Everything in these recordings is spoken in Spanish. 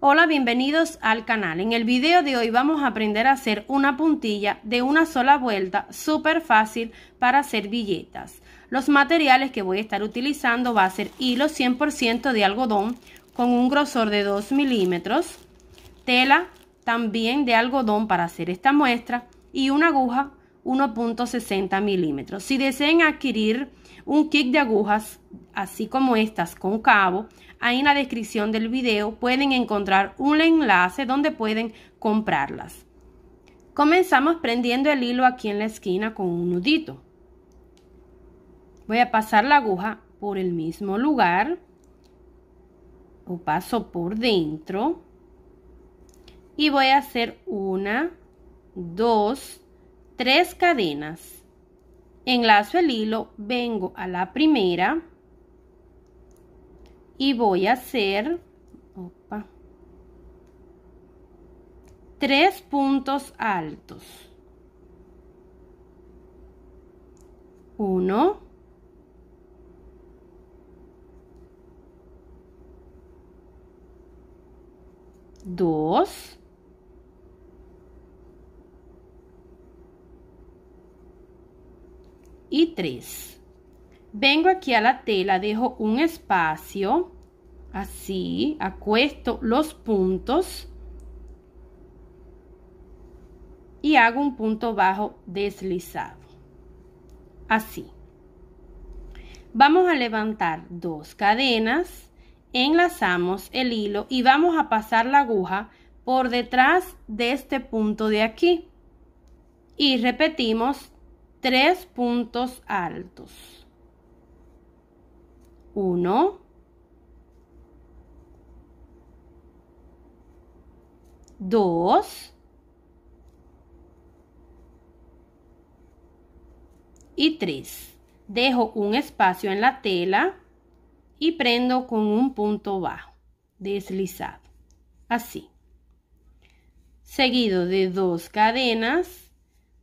Hola, bienvenidos al canal. En el video de hoy vamos a aprender a hacer una puntilla de una sola vuelta, súper fácil para hacer servilletas. Los materiales que voy a estar utilizando va a ser hilo 100% de algodón con un grosor de 2 milímetros, tela también de algodón para hacer esta muestra y una aguja 1.60 milímetros. Si desean adquirir un kit de agujas así como estas con cabo, Ahí en la descripción del video pueden encontrar un enlace donde pueden comprarlas. Comenzamos prendiendo el hilo aquí en la esquina con un nudito. Voy a pasar la aguja por el mismo lugar o paso por dentro y voy a hacer una, dos, tres cadenas. Enlazo el hilo, vengo a la primera y voy a hacer opa, tres puntos altos. Uno. Dos. y tres vengo aquí a la tela, dejo un espacio, así, acuesto los puntos y hago un punto bajo deslizado, así. Vamos a levantar dos cadenas, enlazamos el hilo y vamos a pasar la aguja por detrás de este punto de aquí y repetimos tres puntos altos. Uno, 2 y 3. Dejo un espacio en la tela y prendo con un punto bajo, deslizado, así. Seguido de dos cadenas,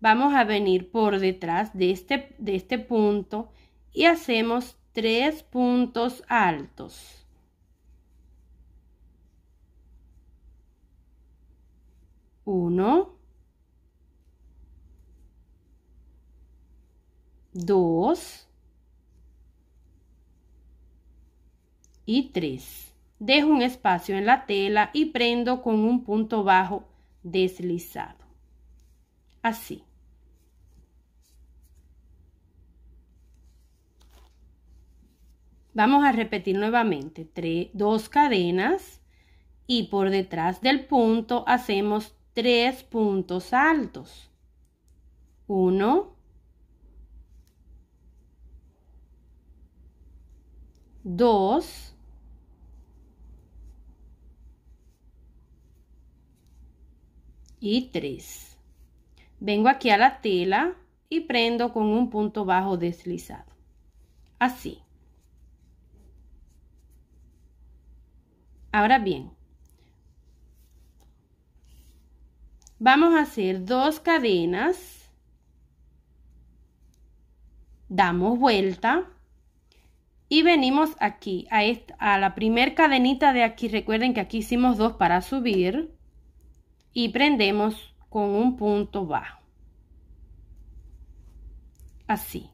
vamos a venir por detrás de este, de este punto y hacemos tres puntos altos. Uno, dos y tres. Dejo un espacio en la tela y prendo con un punto bajo deslizado. Así. Vamos a repetir nuevamente, dos cadenas y por detrás del punto hacemos tres puntos altos. Uno, dos, y tres. Vengo aquí a la tela y prendo con un punto bajo deslizado. Así. Ahora bien, vamos a hacer dos cadenas, damos vuelta y venimos aquí a, a la primer cadenita de aquí. Recuerden que aquí hicimos dos para subir y prendemos con un punto bajo. Así.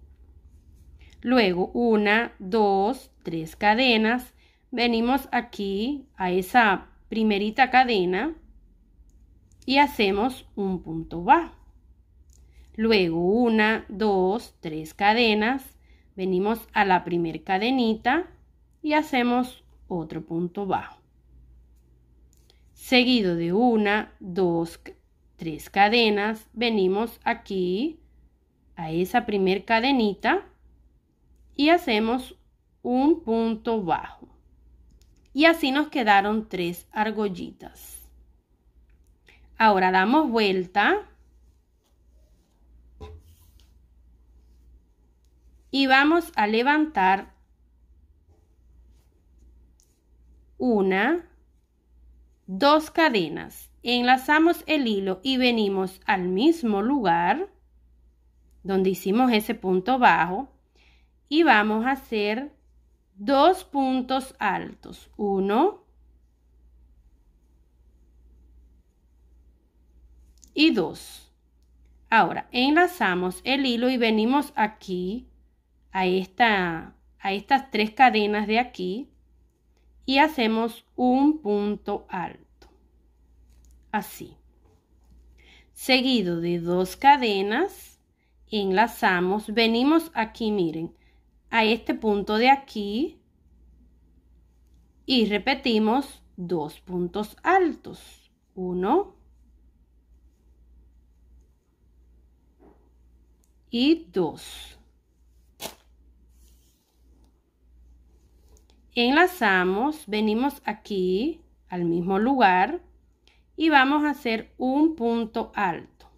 Luego una, dos, tres cadenas venimos aquí a esa primerita cadena y hacemos un punto bajo. Luego una, dos, tres cadenas, venimos a la primer cadenita y hacemos otro punto bajo. Seguido de una, dos, tres cadenas, venimos aquí a esa primer cadenita y hacemos un punto bajo y así nos quedaron tres argollitas. Ahora damos vuelta y vamos a levantar una, dos cadenas. Enlazamos el hilo y venimos al mismo lugar donde hicimos ese punto bajo y vamos a hacer dos puntos altos. Uno y dos. Ahora, enlazamos el hilo y venimos aquí, a, esta, a estas tres cadenas de aquí, y hacemos un punto alto. Así. Seguido de dos cadenas, enlazamos, venimos aquí, miren, a este punto de aquí y repetimos dos puntos altos. Uno y dos. Enlazamos, venimos aquí al mismo lugar y vamos a hacer un punto alto.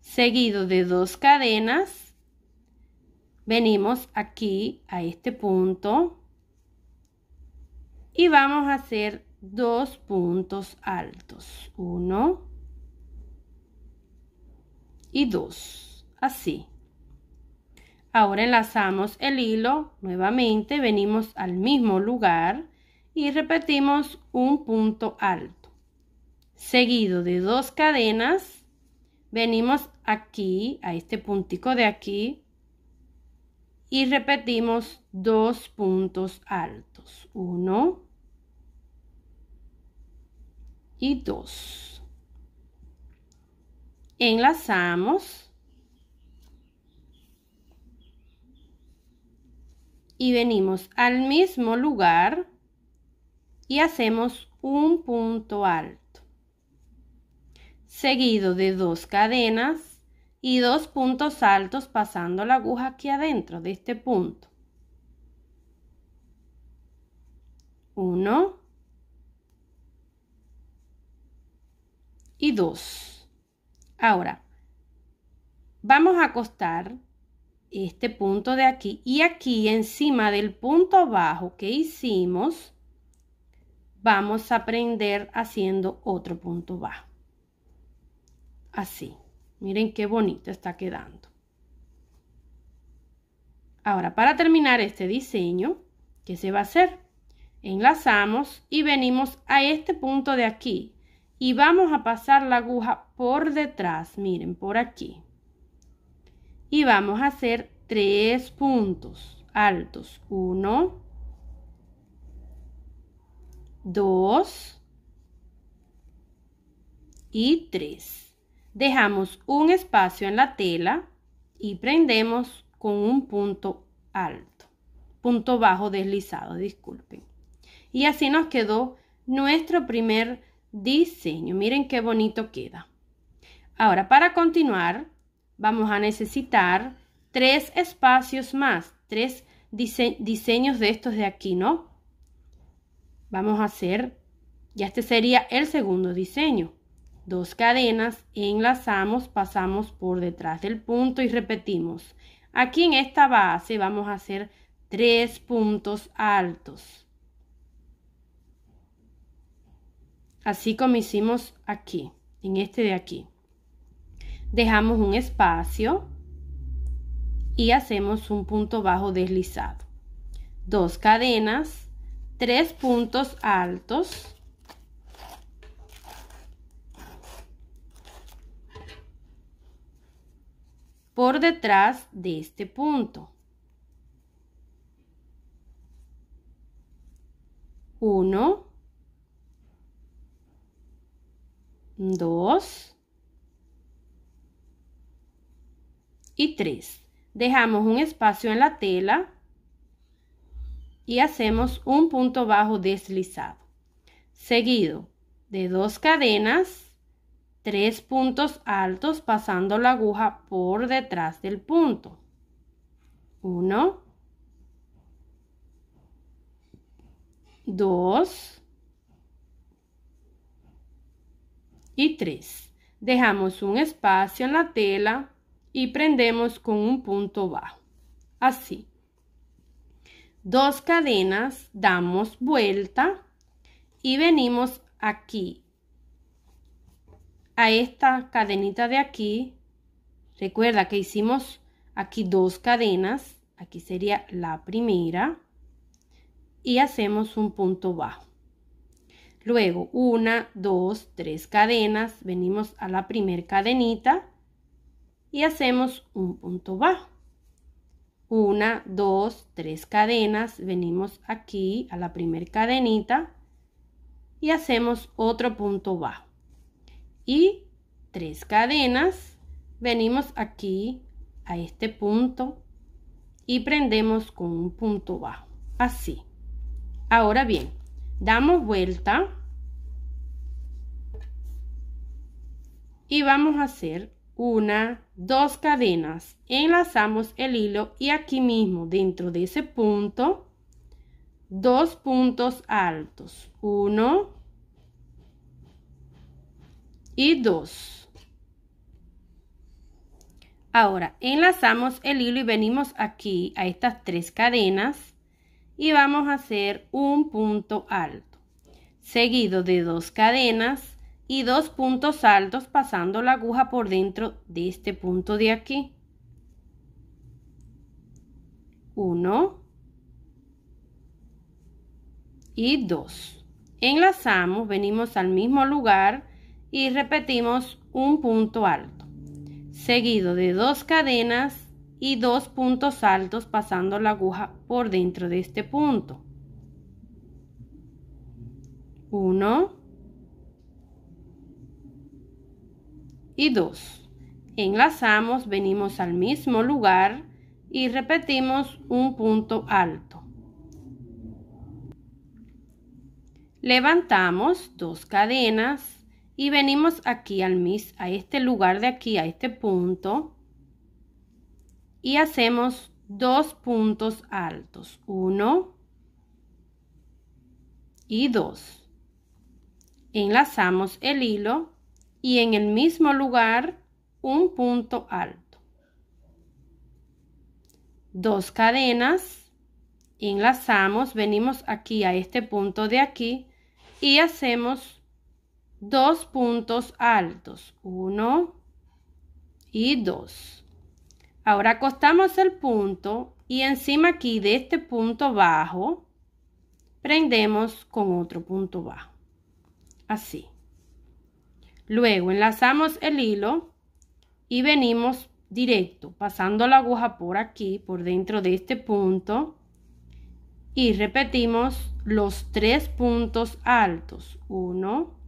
Seguido de dos cadenas venimos aquí a este punto y vamos a hacer dos puntos altos, uno y dos, así. Ahora enlazamos el hilo nuevamente, venimos al mismo lugar y repetimos un punto alto. Seguido de dos cadenas, venimos aquí, a este puntico de aquí, y repetimos dos puntos altos. Uno y dos. Enlazamos. Y venimos al mismo lugar y hacemos un punto alto. Seguido de dos cadenas y dos puntos altos pasando la aguja aquí adentro de este punto. Uno y dos. Ahora, vamos a acostar este punto de aquí y aquí encima del punto bajo que hicimos, vamos a prender haciendo otro punto bajo. Así. Miren qué bonito está quedando. Ahora, para terminar este diseño, ¿qué se va a hacer? Enlazamos y venimos a este punto de aquí. Y vamos a pasar la aguja por detrás, miren, por aquí. Y vamos a hacer tres puntos altos. Uno, dos y tres. Dejamos un espacio en la tela y prendemos con un punto alto, punto bajo deslizado, disculpen. Y así nos quedó nuestro primer diseño. Miren qué bonito queda. Ahora, para continuar, vamos a necesitar tres espacios más, tres diseños de estos de aquí, ¿no? Vamos a hacer, ya este sería el segundo diseño dos cadenas, enlazamos, pasamos por detrás del punto y repetimos. Aquí en esta base vamos a hacer tres puntos altos. Así como hicimos aquí, en este de aquí. Dejamos un espacio y hacemos un punto bajo deslizado. Dos cadenas, tres puntos altos por detrás de este punto. Uno. Dos. y tres. Dejamos un espacio en la tela y hacemos un punto bajo deslizado. Seguido de dos cadenas tres puntos altos pasando la aguja por detrás del punto. 1, 2 y 3. Dejamos un espacio en la tela y prendemos con un punto bajo. Así. Dos cadenas, damos vuelta y venimos aquí a esta cadenita de aquí, recuerda que hicimos aquí dos cadenas, aquí sería la primera, y hacemos un punto bajo. Luego, una, dos, tres cadenas, venimos a la primer cadenita y hacemos un punto bajo. Una, dos, tres cadenas, venimos aquí a la primer cadenita y hacemos otro punto bajo y tres cadenas, venimos aquí a este punto y prendemos con un punto bajo, así. Ahora bien, damos vuelta y vamos a hacer una, dos cadenas, enlazamos el hilo y aquí mismo dentro de ese punto, dos puntos altos, uno, y dos. Ahora enlazamos el hilo y venimos aquí a estas tres cadenas y vamos a hacer un punto alto, seguido de dos cadenas y dos puntos altos pasando la aguja por dentro de este punto de aquí. Uno. y dos. Enlazamos, venimos al mismo lugar y repetimos un punto alto, seguido de dos cadenas y dos puntos altos pasando la aguja por dentro de este punto. 1 y 2. Enlazamos, venimos al mismo lugar y repetimos un punto alto. Levantamos dos cadenas y venimos aquí al mis, a este lugar de aquí, a este punto y hacemos dos puntos altos, uno y dos. Enlazamos el hilo y en el mismo lugar un punto alto. Dos cadenas, enlazamos, venimos aquí a este punto de aquí y hacemos dos puntos altos, uno y dos Ahora acostamos el punto y encima aquí de este punto bajo prendemos con otro punto bajo, así. Luego enlazamos el hilo y venimos directo, pasando la aguja por aquí, por dentro de este punto y repetimos los tres puntos altos, uno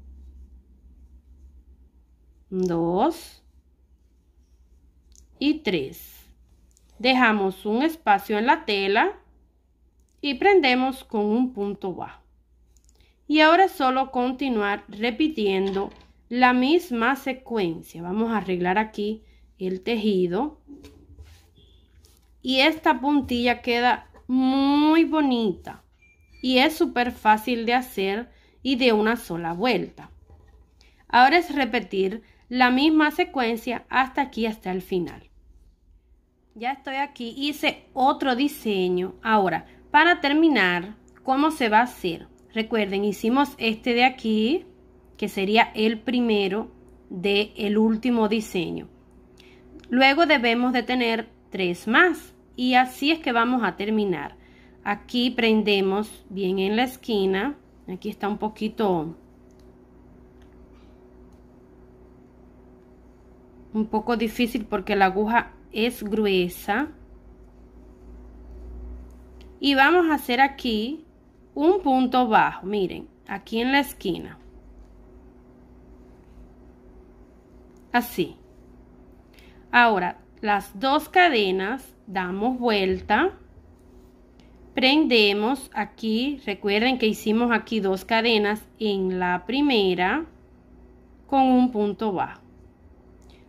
2 y 3. Dejamos un espacio en la tela y prendemos con un punto bajo. Y ahora solo continuar repitiendo la misma secuencia. Vamos a arreglar aquí el tejido. Y esta puntilla queda muy bonita y es súper fácil de hacer y de una sola vuelta. Ahora es repetir la misma secuencia hasta aquí, hasta el final. Ya estoy aquí, hice otro diseño. Ahora, para terminar, ¿cómo se va a hacer? Recuerden, hicimos este de aquí, que sería el primero del el último diseño. Luego debemos de tener tres más y así es que vamos a terminar. Aquí prendemos bien en la esquina, aquí está un poquito un poco difícil porque la aguja es gruesa y vamos a hacer aquí un punto bajo miren aquí en la esquina así ahora las dos cadenas damos vuelta prendemos aquí recuerden que hicimos aquí dos cadenas en la primera con un punto bajo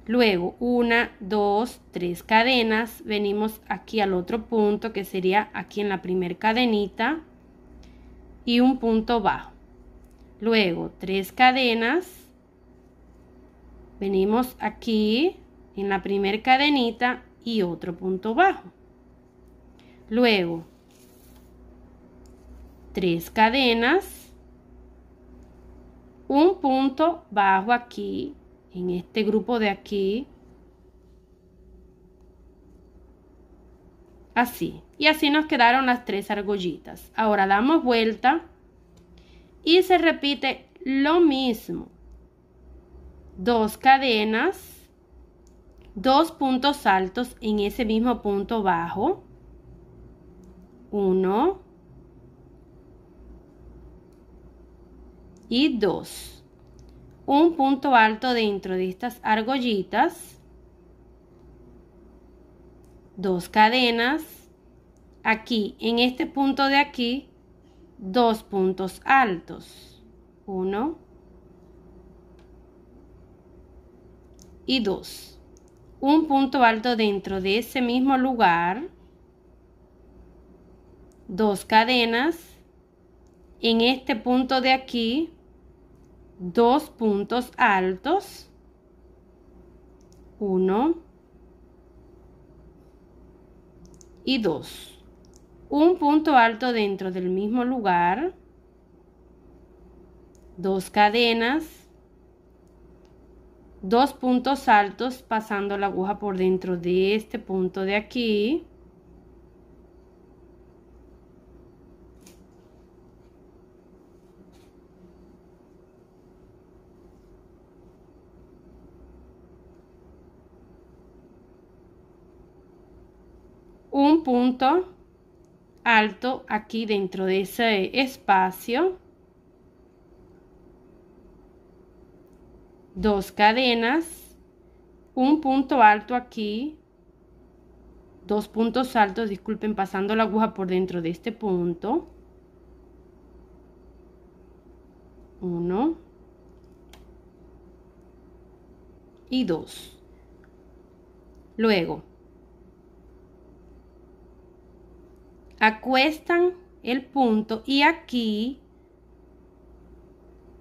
Luego, una, dos, tres cadenas. Venimos aquí al otro punto que sería aquí en la primer cadenita y un punto bajo. Luego, tres cadenas. Venimos aquí en la primer cadenita y otro punto bajo. Luego, tres cadenas. Un punto bajo aquí en este grupo de aquí. Así. Y así nos quedaron las tres argollitas. Ahora damos vuelta y se repite lo mismo. Dos cadenas, dos puntos altos en ese mismo punto bajo. Uno y dos un punto alto dentro de estas argollitas, dos cadenas, aquí, en este punto de aquí, dos puntos altos, uno y dos, un punto alto dentro de ese mismo lugar, dos cadenas, en este punto de aquí, dos puntos altos, uno y dos. Un punto alto dentro del mismo lugar, dos cadenas, dos puntos altos pasando la aguja por dentro de este punto de aquí, punto alto aquí dentro de ese espacio. Dos cadenas, un punto alto aquí, dos puntos altos, disculpen, pasando la aguja por dentro de este punto. Uno. Y dos. Luego, acuestan el punto y aquí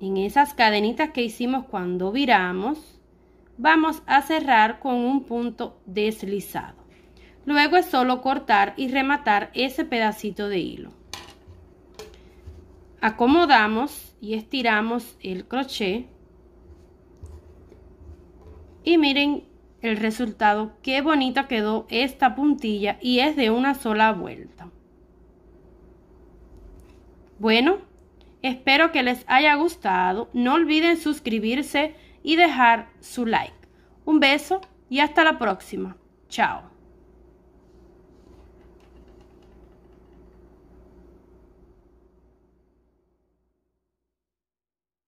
en esas cadenitas que hicimos cuando viramos vamos a cerrar con un punto deslizado luego es solo cortar y rematar ese pedacito de hilo acomodamos y estiramos el crochet y miren el resultado qué bonita quedó esta puntilla y es de una sola vuelta bueno, espero que les haya gustado. No olviden suscribirse y dejar su like. Un beso y hasta la próxima. Chao.